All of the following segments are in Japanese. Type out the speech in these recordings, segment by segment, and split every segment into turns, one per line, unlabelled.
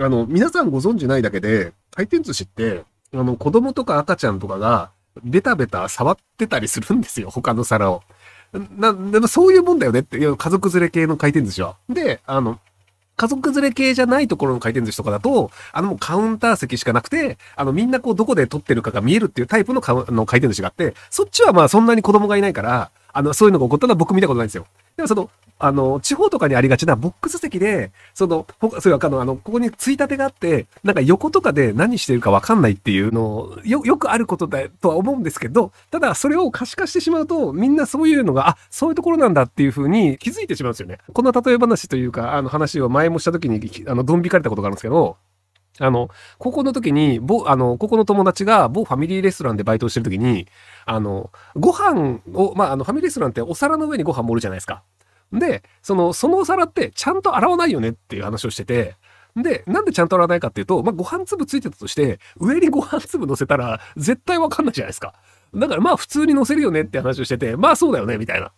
あの、皆さんご存知ないだけで、回転寿司って、あの、子供とか赤ちゃんとかが、ベタベタ触ってたりするんですよ、他の皿を。な、でもそういうもんだよねって、い家族連れ系の回転寿司は。で、あの、家族連れ系じゃないところの回転寿司とかだと、あのもうカウンター席しかなくて、あのみんなこうどこで撮ってるかが見えるっていうタイプのの回転寿司があって、そっちはまあそんなに子供がいないから、あの、そういうのが起こったのは僕見たことないんですよ。でもその、あの、地方とかにありがちなボックス席で、その、ほそれいあの、あの、ここについたてがあって、なんか横とかで何してるかわかんないっていうのを、よ、よくあることだとは思うんですけど、ただそれを可視化してしまうと、みんなそういうのが、あ、そういうところなんだっていうふうに気づいてしまうんですよね。こんな例え話というか、あの話を前もした時に、あの、どん引かれたことがあるんですけど、あの、高校の時に、ぼ、あの、ここの友達が某ファミリーレストランでバイトをしてる時に、あの、ご飯を、まあ、あの、ファミリーレストランってお皿の上にご飯盛るじゃないですか。で、その、そのお皿ってちゃんと洗わないよねっていう話をしてて、で、なんでちゃんと洗わないかっていうと、まあ、ご飯粒ついてたとして、上にご飯粒乗せたら絶対わかんないじゃないですか。だからまあ普通に乗せるよねって話をしてて、まあそうだよねみたいな。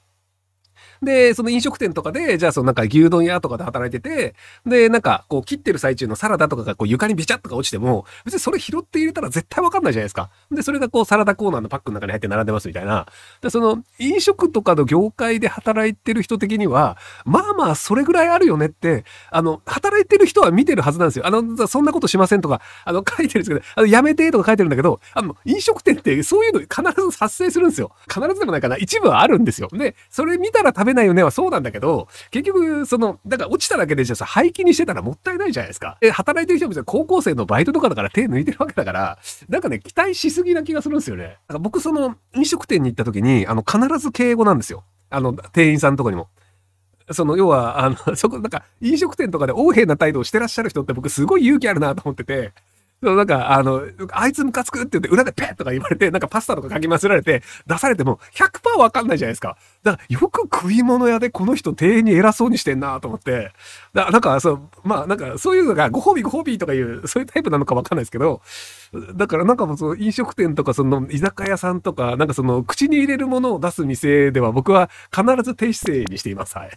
で、その飲食店とかで、じゃあそのなんか牛丼屋とかで働いてて、で、なんかこう切ってる最中のサラダとかがこう床にビチャッとか落ちても、別にそれ拾って入れたら絶対わかんないじゃないですか。で、それがこうサラダコーナーのパックの中に入って並んでますみたいな。で、その飲食とかの業界で働いてる人的には、まあまあそれぐらいあるよねって、あの、働いてる人は見てるはずなんですよ。あの、そんなことしませんとか、あの、書いてるんですけど、あの、やめてとか書いてるんだけど、あの、飲食店ってそういうの必ず発生するんですよ。必ずでもないかな。一部はあるんですよ。で、それ見たら食べないよねはそうなんだけど、結局、その、だから落ちただけでじゃあさ、廃棄にしてたらもったいないじゃないですか。え、働いてる人も高校生のバイトとかだから手抜いてるわけだから、なんかね、期待しすぎな気がするんですよね。だから僕、その、飲食店に行った時に、あの、必ず敬語なんですよ。あの、店員さんとかにも。その、要は、あの、そこ、なんか、飲食店とかで横柄な態度をしてらっしゃる人って僕、すごい勇気あるなと思ってて、なんか、あの、あいつムカつくって言って、裏でペッとか言われて、なんかパスタとかかき混ぜられて、出されても100%わかんないじゃないですか。だから、よく食い物屋でこの人庭園に偉そうにしてんなと思って、だなんか、そう、まあ、なんか、そういうのがご褒美ご褒美とかいう、そういうタイプなのかわかんないですけど、だからなんかもうその飲食店とかその居酒屋さんとか、なんかその口に入れるものを出す店では僕は必ず低姿勢にしています。はい。